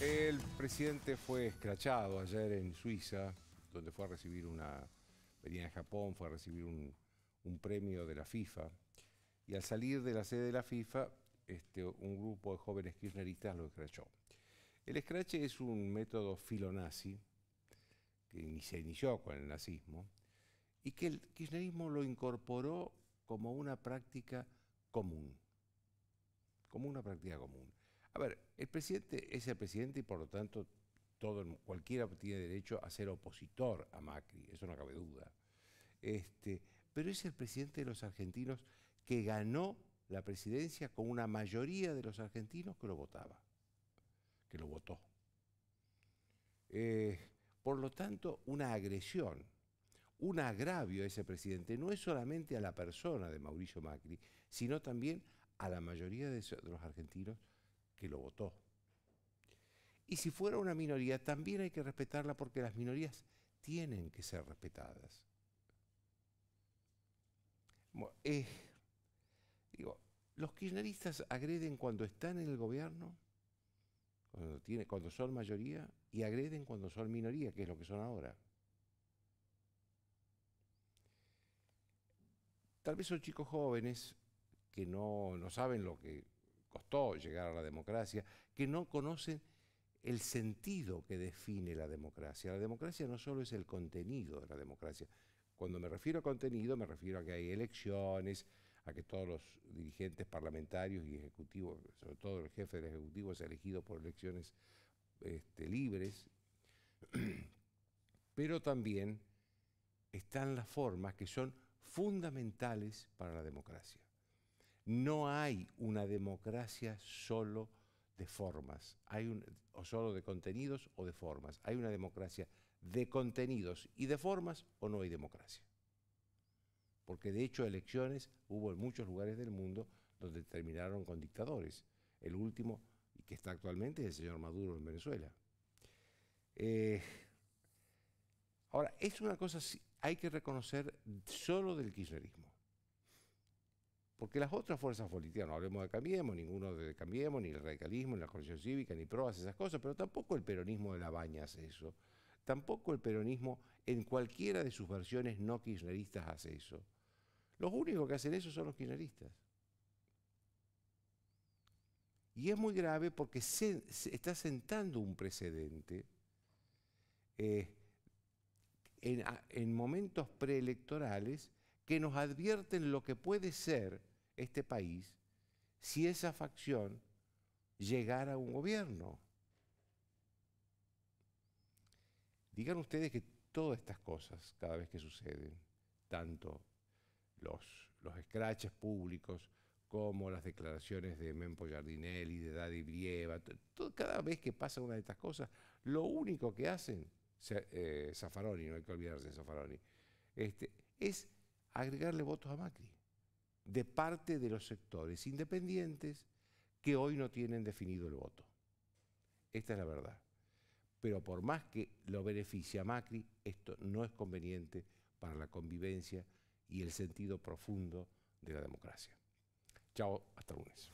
El presidente fue escrachado ayer en Suiza, donde fue a recibir una... Venía de Japón, fue a recibir un, premio de la FIFA. Y al salir de la sede de la FIFA, este, un grupo de jóvenes kirchneristas lo escrachó. El escrache es un método filonazi, que se inició con el nazismo, y que el kirchnerismo lo incorporó como una práctica común. Como una práctica común. A ver, el presidente es el presidente y por lo tanto todo, cualquiera tiene derecho a ser opositor a Macri, eso no cabe duda. Este, pero es el presidente de los argentinos que ganó la presidencia con una mayoría de los argentinos que lo votaba, que lo votó. Eh, por lo tanto, una agresión, un agravio a ese presidente, no es solamente a la persona de Mauricio Macri, sino también a la mayoría de los argentinos que lo votó. Y si fuera una minoría, también hay que respetarla porque las minorías tienen que ser respetadas. Eh, los kirchneristas agreden cuando están en el gobierno, cuando, cuando son mayoría, y agreden cuando son minoría, que es lo que son ahora. Tal vez son chicos jóvenes que no saben lo que costó llegar a la democracia, que no conocen el sentido que define la democracia. La democracia no solo es el contenido de la democracia. Cuando me refiero a contenido, me refiero a que hay elecciones, a que todos los dirigentes parlamentarios y ejecutivos, sobre todo el jefe del Ejecutivo, es elegido por elecciones este, libres. Pero también están las formas que son fundamentales para la democracia. No hay una democracia solo de formas, hay o solo de contenidos o de formas. Hay una democracia de contenidos y de formas o no hay democracia. Porque de hecho elecciones hubo en muchos lugares del mundo donde terminaron con dictadores. El último, y que está actualmente, es el señor Maduro en Venezuela. Eh, ahora, es una cosa, hay que reconocer solo del kirchnerismo. Porque las otras fuerzas políticas, no hablemos de Cambiemos, ninguno de Cambiemos, ni el radicalismo, ni la coalición cívica, ni PROAS, esas cosas, pero tampoco el peronismo de la Baña hace eso. Tampoco el peronismo en cualquiera de sus versiones no kirchneristas hace eso. Los únicos que hacen eso son los kirchneristas. Y es muy grave porque se, está sentando un precedente eh, en momentos preelectorales que nos advierten lo que puede ser este país si esa facción llegara a un gobierno. Digan ustedes que todas estas cosas, cada vez que suceden, tanto los, los escraches públicos como las declaraciones de Mempo Giardinelli, de Daddy Brieva, todo, cada vez que pasa una de estas cosas, lo único que hacen, eh, Zafaroni no hay que olvidarse de Zaffaroni, este, es agregarle votos a Macri de parte de los sectores independientes que hoy no tienen definido el voto. Esta es la verdad. Pero por más que lo beneficia Macri, esto no es conveniente para la convivencia y el sentido profundo de la democracia. Chao, hasta lunes.